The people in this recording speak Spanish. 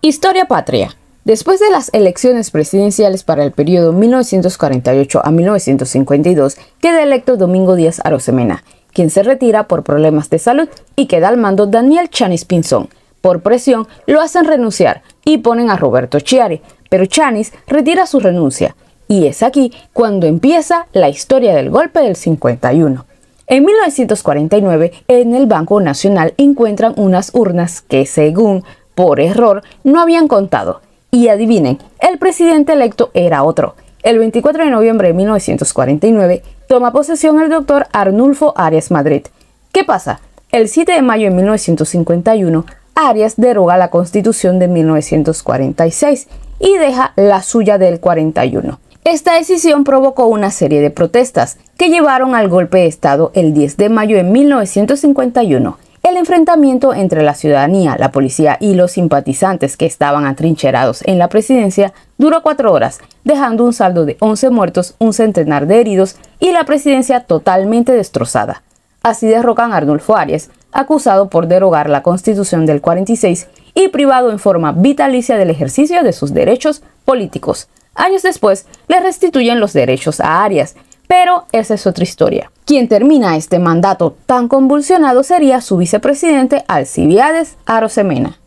Historia patria. Después de las elecciones presidenciales para el periodo 1948 a 1952, queda electo Domingo Díaz Arosemena, quien se retira por problemas de salud y queda al mando Daniel Chanis Pinzón. Por presión lo hacen renunciar y ponen a Roberto Chiari, pero Chanis retira su renuncia. Y es aquí cuando empieza la historia del golpe del 51. En 1949, en el Banco Nacional encuentran unas urnas que, según por error, no habían contado. Y adivinen, el presidente electo era otro. El 24 de noviembre de 1949 toma posesión el doctor Arnulfo Arias Madrid. ¿Qué pasa? El 7 de mayo de 1951, Arias deroga la constitución de 1946 y deja la suya del 41. Esta decisión provocó una serie de protestas que llevaron al golpe de Estado el 10 de mayo de 1951 enfrentamiento entre la ciudadanía, la policía y los simpatizantes que estaban atrincherados en la presidencia duró cuatro horas, dejando un saldo de 11 muertos, un centenar de heridos y la presidencia totalmente destrozada. Así derrocan a Arnulfo Arias, acusado por derogar la constitución del 46 y privado en forma vitalicia del ejercicio de sus derechos políticos. Años después, le restituyen los derechos a Arias, pero esa es otra historia. Quien termina este mandato tan convulsionado sería su vicepresidente Alcibiades Arosemena.